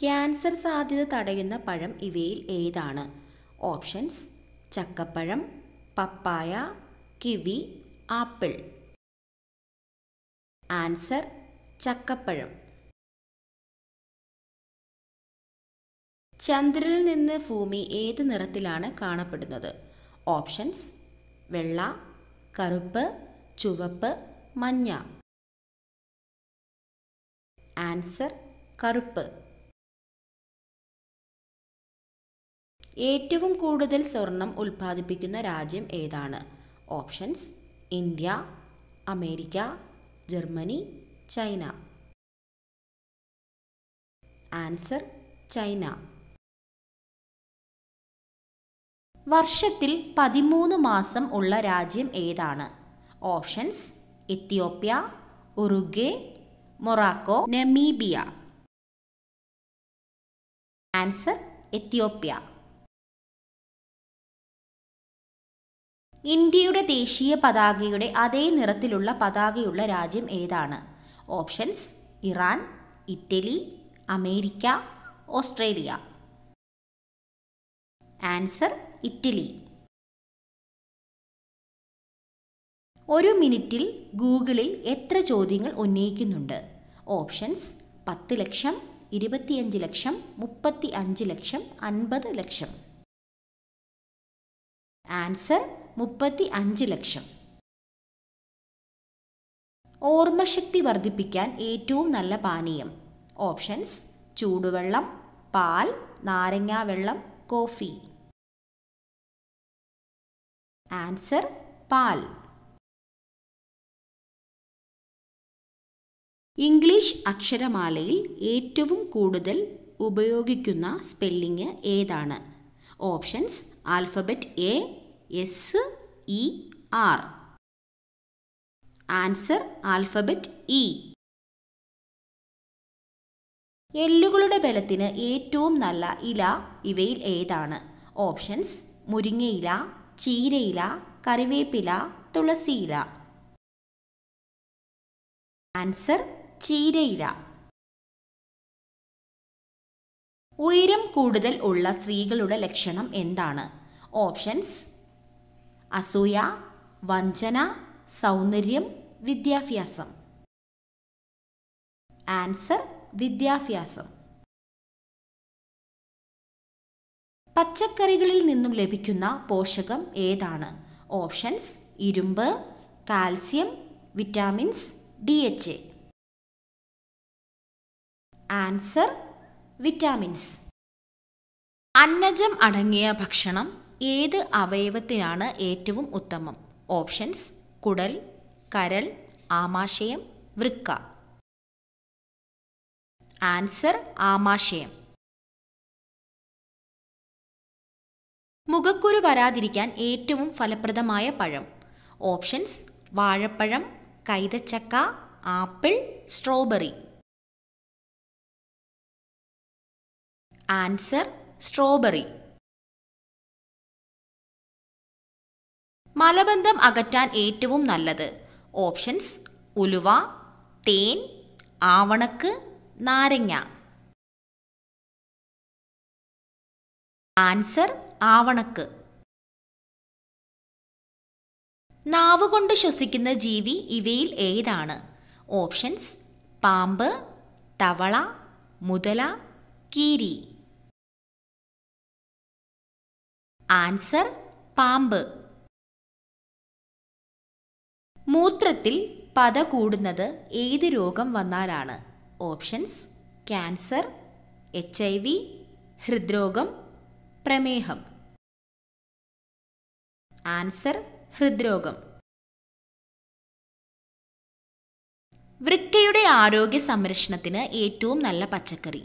cancer സാധ്യത തടയുന്ന പഴം ഇവയിൽ ഏതാണ് ഓപ്ഷൻസ് ചക്കപ്പഴം പപ്പായ കിവി ആപ്പിൾ ആൻസർ ചക്കപ്പഴം ചന്ദ്രനിൽ നിന്ന് ഭൂമി ഏത് നിറത്തിലാണ് കാണപ്പെടുന്നത് ഓപ്ഷൻസ് വെള്ള കറുപ്പ് ചുവപ്പ് മഞ്ഞ ആൻസർ കറുപ്പ് ഏറ്റവും കൂടുതൽ സ്വർണം ഉൽപ്പാദിപ്പിക്കുന്ന രാജ്യം ഏതാണ് options India America Germany China answer China വർഷത്തിൽ പതിമൂന്ന് മാസം ഉള്ള രാജ്യം ഏതാണ് options Ethiopia Uruguay Morocco Namibia answer Ethiopia ഇന്ത്യയുടെ ദേശീയ പതാകയുടെ അതേ നിറത്തിലുള്ള പതാകയുള്ള രാജ്യം ഏതാണ് options Iran Italy America Australia answer Italy ഒരു മിനിറ്റിൽ ഗൂഗിളിൽ എത്ര ചോദ്യങ്ങൾ ഉന്നയിക്കുന്നുണ്ട് ഓപ്ഷൻസ് പത്ത് ലക്ഷം ഇരുപത്തിയഞ്ച് ലക്ഷം മുപ്പത്തി അഞ്ച് ലക്ഷം അൻപത് ലക്ഷം ആൻസർ മുപ്പത്തി അഞ്ച് ലക്ഷം ഓർമ്മശക്തി വർദ്ധിപ്പിക്കാൻ ഏറ്റവും നല്ല പാനീയം ഓപ്ഷൻസ് ചൂടുവെള്ളം പാൽ നാരങ്ങാവെള്ളം കോഫി ആൻസർ പാൽ ഇംഗ്ലീഷ് അക്ഷരമാലയിൽ ഏറ്റവും കൂടുതൽ ഉപയോഗിക്കുന്ന സ്പെല്ലിംഗ് ഏതാണ് options alphabet A S E R answer alphabet E എല്ലുകളുടെ ബലത്തിന് ഏറ്റവും നല്ല ഇല ഇവയിൽ ഏതാണ് ഓപ്ഷൻസ് മുരിങ്ങയില ചീരയില കറിവേപ്പില തുളസിയില ആൻസർ ചീരയില ഉയരം കൂടുതൽ ഉള്ള സ്ത്രീകളുടെ ലക്ഷണം എന്താണ് ഓപ്ഷൻസ് അസൂയ വഞ്ചന സൗന്ദര്യം വിദ്യാഭ്യാസം ആൻസർ വിദ്യാഭ്യാസം പച്ചക്കറികളിൽ നിന്നും ലഭിക്കുന്ന പോഷകം ഏതാണ് ഓപ്ഷൻസ് ഇരുമ്പ് calcium vitamins D H answer vitamins അന്നജം അടങ്ങിയ ഭക്ഷണം ഏത് അവയവത്തിനാണ് ഏറ്റവും ഉത്തമം ഓപ്ഷൻസ് കുടൽ കരൾ ആമാശയം വൃക്ക ആൻസർ ആമാശയം മുഖക്കുരു വരാതിരിക്കാൻ ഏറ്റവും ഫലപ്രദമായ പഴം ഓപ്ഷൻസ് വാഴപ്പഴം കൈതച്ചക്ക ആപ്പിൾ സ്ട്രോബെറി ആൻസർ സ്ട്രോബെറി മലബന്ധം അകറ്റാൻ ഏറ്റവും നല്ലത് ഓപ്ഷൻസ് ഉലുവ തേൻ ആവണക്ക് നാരങ്ങ ആൻസർ ആവണക്ക് നാവുകൊണ്ട് ശ്വസിക്കുന്ന ജീവി ഇവയിൽ ഏതാണ് ഓപ്ഷൻസ് പാമ്പ് തവള മുതല കീരി ആൻസർ പാമ്പ് മൂത്രത്തിൽ പത കൂടുന്നത് ഏത് രോഗം വന്നാലാണ് options cancer H I V ഹൃദ്രോഗം പ്രമേഹം ആൻസർ ഹൃദ്രോഗം വൃക്കയുടെ ആരോഗ്യ സംരക്ഷണത്തിന് ഏറ്റവും നല്ല പച്ചക്കറി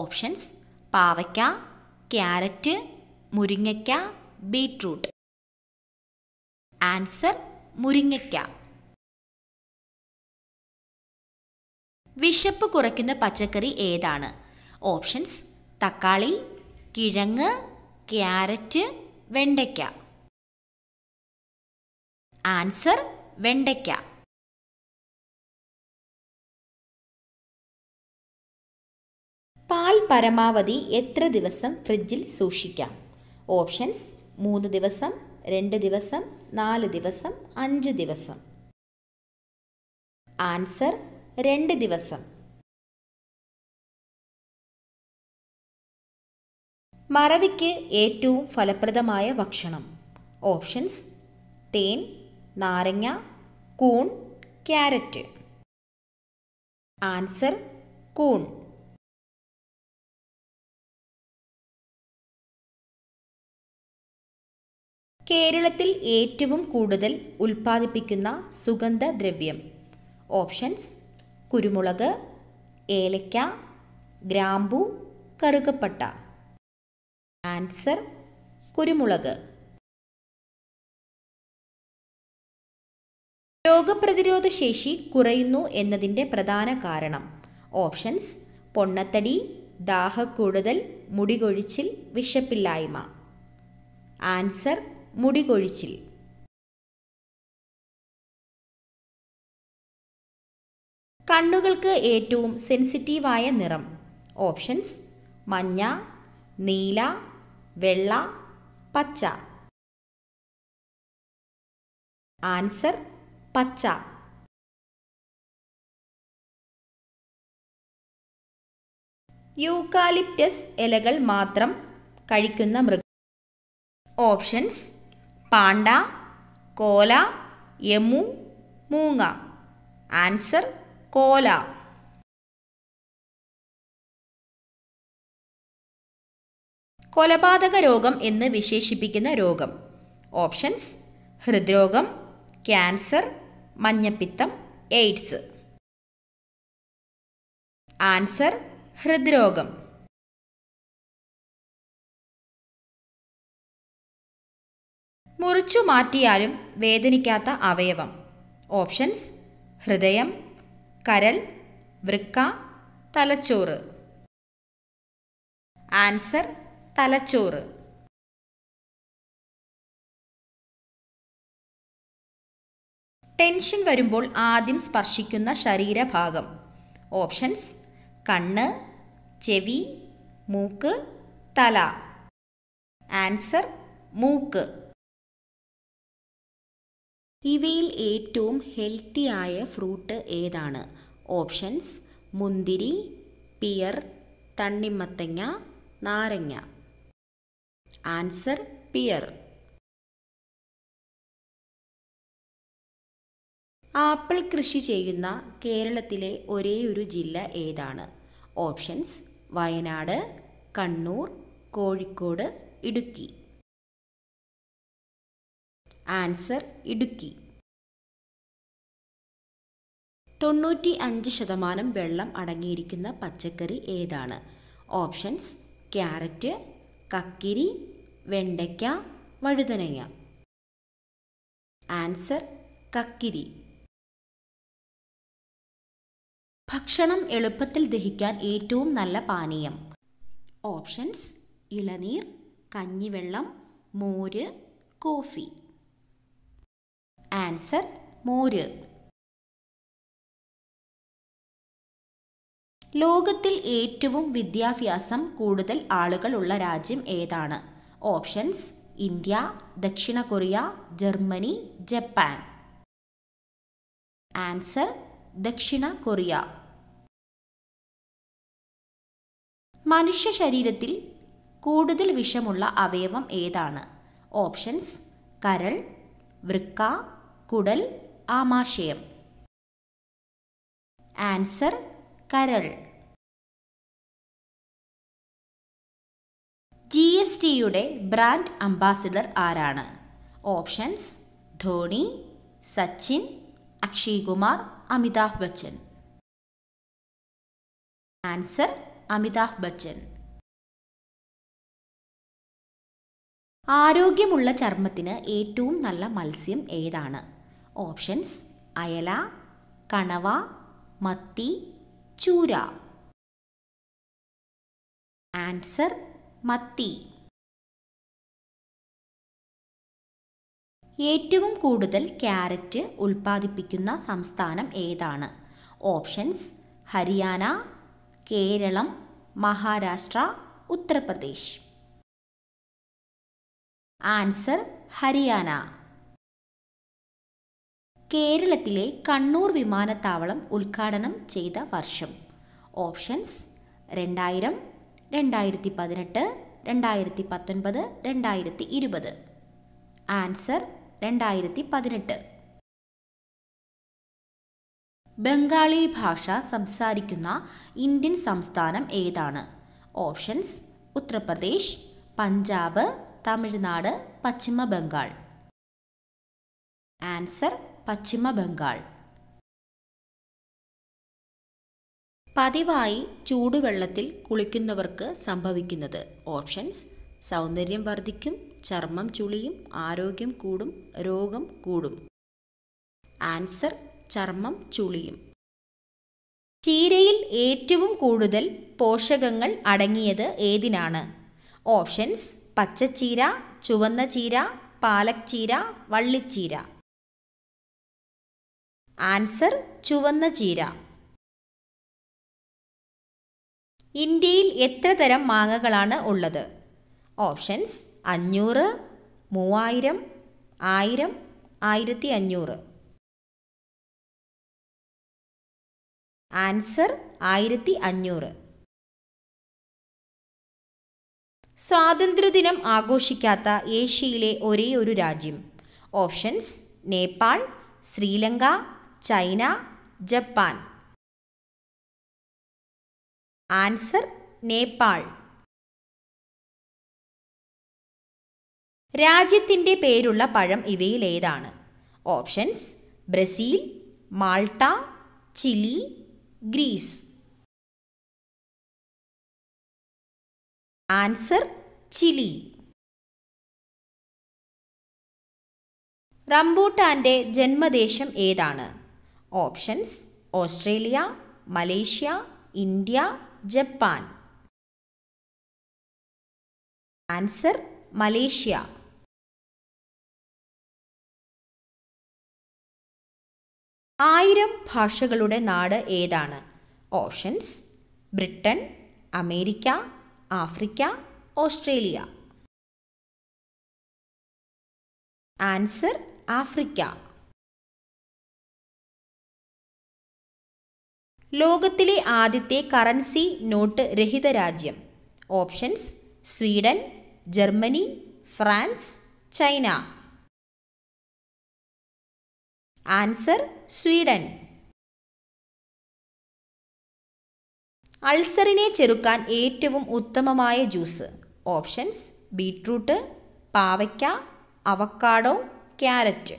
ഓപ്ഷൻസ് പാവയ്ക്ക ക്യാരറ്റ് മുരിങ്ങയ്ക്ക ബീട്രൂട്ട് ആൻസർ മുരിങ്ങയ്ക്ക വിശപ്പ് കുറയ്ക്കുന്ന പച്ചക്കറി ഏതാണ് ഓപ്ഷൻസ് തക്കാളി കിഴങ്ങ് ക്യാരറ്റ് വെണ്ടയ്ക്ക ആൻസർ വെണ്ടയ്ക്ക പാൽ പരമാവധി എത്ര ദിവസം ഫ്രിഡ്ജിൽ സൂക്ഷിക്കാം ഓപ്ഷൻസ് മൂന്ന് ദിവസം രണ്ട് ദിവസം നാല് ദിവസം അഞ്ച് ദിവസം ആൻസർ രണ്ട് ദിവസം മറവിക്ക് ഏറ്റവും ഫലപ്രദമായ ഭക്ഷണം ഓപ്ഷൻസ് തേൻ നാരങ്ങ കൂൺ ക്യാരറ്റ് ആൻസർ കൂൺ കേരളത്തിൽ ഏറ്റവും കൂടുതൽ ഉൽപ്പാദിപ്പിക്കുന്ന സുഗന്ധദ്രവ്യം ഓപ്ഷൻസ് കുരുമുളക് ഏലക്ക ഗ്രാമ്പു കറുകപ്പട്ട ആൻസർ കുരുമുളക് രോഗപ്രതിരോധ ശേഷി കുറയുന്നു എന്നതിൻ്റെ പ്രധാന കാരണം ഓപ്ഷൻസ് പൊണ്ണത്തടി ദാഹക്കൂടുതൽ മുടികൊഴിച്ചിൽ വിശപ്പില്ലായ്മ ആൻസർ മുടികൊഴിച്ചിൽ കണ്ണുകൾക്ക് ഏറ്റവും സെൻസിറ്റീവായ നിറം ഓപ്ഷൻസ് മഞ്ഞ നീല വെള്ള പച്ച ആൻസർ പച്ച യൂക്കാലിപ്റ്റസ് ഇലകൾ മാത്രം കഴിക്കുന്ന മൃഗം ഓപ്ഷൻസ് പാണ്ട കോല യമു മൂങ്ങ ആൻസർ കോല കൊലപാതക രോഗം എന്ന് വിശേഷിപ്പിക്കുന്ന രോഗം ഓപ്ഷൻസ് ഹൃദ്രോഗം ക്യാൻസർ മഞ്ഞപ്പിത്തം എയ്ഡ്സ് ആൻസർ ഹൃദ്രോഗം മുറിച്ചു മാറ്റിയാലും വേദനിക്കാത്ത അവയവം ഓപ്ഷൻസ് ഹൃദയം കരൽ വൃക്ക തലച്ചോറ് ആൻസർ തലച്ചോറ് ടെൻഷൻ വരുമ്പോൾ ആദ്യം സ്പർശിക്കുന്ന ശരീരഭാഗം ഓപ്ഷൻസ് കണ്ണ് ചെവി മൂക്ക് തല ആൻസർ മൂക്ക് ഇവയിൽ ഏറ്റവും ഹെൽത്തിയായ ഫ്രൂട്ട് ഏതാണ് ഓപ്ഷൻസ് മുന്തിരി പിയർ തണ്ണിമത്തങ്ങ നാരങ്ങ ആൻസർ പിയർ ആപ്പിൾ കൃഷി ചെയ്യുന്ന കേരളത്തിലെ ഒരേയൊരു ജില്ല ഏതാണ് ഓപ്ഷൻസ് വയനാട് കണ്ണൂർ കോഴിക്കോട് ഇടുക്കി ആൻസർ ഇടുക്കി തൊണ്ണൂറ്റി അഞ്ച് ശതമാനം വെള്ളം അടങ്ങിയിരിക്കുന്ന പച്ചക്കറി ഏതാണ് ഓപ്ഷൻസ് ക്യാരറ്റ് കക്കിരി വെണ്ടയ്ക്ക വഴുതനങ്ങ ആൻസർ കക്കിരി ഭക്ഷണം എളുപ്പത്തിൽ ദഹിക്കാൻ ഏറ്റവും നല്ല പാനീയം ഓപ്ഷൻസ് ഇളനീർ കഞ്ഞിവെള്ളം മോര് കോഫി ആൻസർ മോര് ലോകത്തിൽ ഏറ്റവും വിദ്യാഭ്യാസം കൂടുതൽ ആളുകളുള്ള രാജ്യം ഏതാണ് ഓപ്ഷൻസ് ഇന്ത്യ ദക്ഷിണ കൊറിയ ജർമ്മനി ജപ്പാൻ ആൻസർ ദക്ഷിണ കൊറിയ മനുഷ്യ ശരീരത്തിൽ കൂടുതൽ വിഷമുള്ള അവയവം ഏതാണ് ഓപ്ഷൻസ് കരൾ വൃക്ക കുടൽ ആമാശയം ആൻസർ കരൾ ജി എസ് ടിയുടെ ബ്രാൻഡ് അംബാസിഡർ ആരാണ് ഓപ്ഷൻസ് ധോണി സച്ചിൻ അക്ഷയ് കുമാർ അമിതാഭ് ബച്ചൻ ആൻസർ അമിതാഭ് ബച്ചൻ ആരോഗ്യമുള്ള ചർമ്മത്തിന് ഏറ്റവും നല്ല മത്സ്യം ഏതാണ് ഓപ്ഷൻസ് അയല കണവ മത്തി ചൂര ആൻസർ മത്തി ഏറ്റവും കൂടുതൽ ക്യാരറ്റ് ഉൽപ്പാദിപ്പിക്കുന്ന സംസ്ഥാനം ഏതാണ് ഓപ്ഷൻസ് ഹരിയാന കേരളം മഹാരാഷ്ട്ര ഉത്തർപ്രദേശ് ആൻസർ ഹരിയാന കേരളത്തിലെ കണ്ണൂർ വിമാനത്താവളം ഉദ്ഘാടനം ചെയ്ത വർഷം ഓപ്ഷൻസ് രണ്ടായിരം രണ്ടായിരത്തി പതിനെട്ട് രണ്ടായിരത്തി പത്തൊൻപത് രണ്ടായിരത്തി ഇരുപത് ആൻസർ രണ്ടായിരത്തി പതിനെട്ട് ബംഗാളി ഭാഷ സംസാരിക്കുന്ന ഇന്ത്യൻ സംസ്ഥാനം ഏതാണ് ഓപ്ഷൻസ് ഉത്തർപ്രദേശ് പഞ്ചാബ് തമിഴ്നാട് പശ്ചിമ ബംഗാൾ ആൻസർ പശ്ചിമ ബംഗാൾ പതിവായി ചൂടുവെള്ളത്തിൽ കുളിക്കുന്നവർക്ക് സംഭവിക്കുന്നത് ഓപ്ഷൻസ് സൗന്ദര്യം വർദ്ധിക്കും ചർമ്മം ചുളിയും ആരോഗ്യം കൂടും രോഗം കൂടും ആൻസർ ചർമ്മം ചുളിയും ചീരയിൽ ഏറ്റവും കൂടുതൽ പോഷകങ്ങൾ അടങ്ങിയത് ഏതിനാണ് ഓപ്ഷൻസ് പച്ചച്ചീര ചുവന്ന ചീര പാലക്ചീര വള്ളിച്ചീര ആൻസർ ചുവന്ന ചീര ഇന്ത്യയിൽ എത്ര തരം മാങ്ങകളാണ് ഉള്ളത് ഓപ്ഷൻസ് അഞ്ഞൂറ് മൂവായിരം ആയിരം ആയിരത്തി അഞ്ഞൂറ് ആൻസർ ആയിരത്തി അഞ്ഞൂറ് സ്വാതന്ത്ര്യദിനം ആഘോഷിക്കാത്ത ഏഷ്യയിലെ ഒരേ ഒരു രാജ്യം options Nepal Sri Lanka China Japan answer Nepal രാജ്യത്തിൻ്റെ പേരുള്ള പഴം ഇവയിൽ ഏതാണ് options Brazil Malta Chile Greece answer Chile റംബൂട്ടാന്റെ ജന്മദേശം ഏതാണ് options Australia Malaysia India Japan answer Malaysia ആയിരം ഭാഷകളുടെ നാട് ഏതാണ് options Britain America Africa Australia answer Africa ലോകത്തിലെ ആദ്യത്തെ കറൻസി നോട്ട് രഹിത രാജ്യം options Sweden Germany France China answer Sweden അൾസറിനെ ചെറുക്കാൻ ഏറ്റവും ഉത്തമമായ ജ്യൂസ് ഓപ്ഷൻസ് ബീട്രൂട്ട് പാവയ്ക്ക അവക്കാഡോ ക്യാരറ്റ്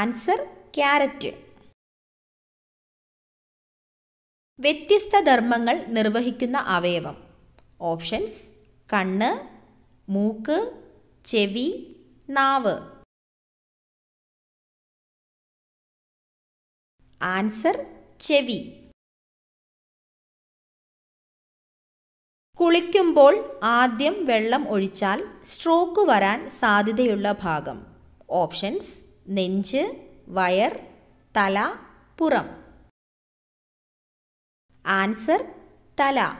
ആൻസർ ക്യാരറ്റ് വ്യത്യസ്ത ധർമ്മങ്ങൾ നിർവഹിക്കുന്ന അവയവം ഓപ്ഷൻസ് കണ്ണ് മൂക്ക് ചെവി നാവ് ആൻസർ ചെവി കുളിക്കുമ്പോൾ ആദ്യം വെള്ളം ഒഴിച്ചാൽ സ്ട്രോക്ക് വരാൻ സാധ്യതയുള്ള ഭാഗം ഓപ്ഷൻസ് നെഞ്ച് വയർ തല പുറം ആൻസർ തല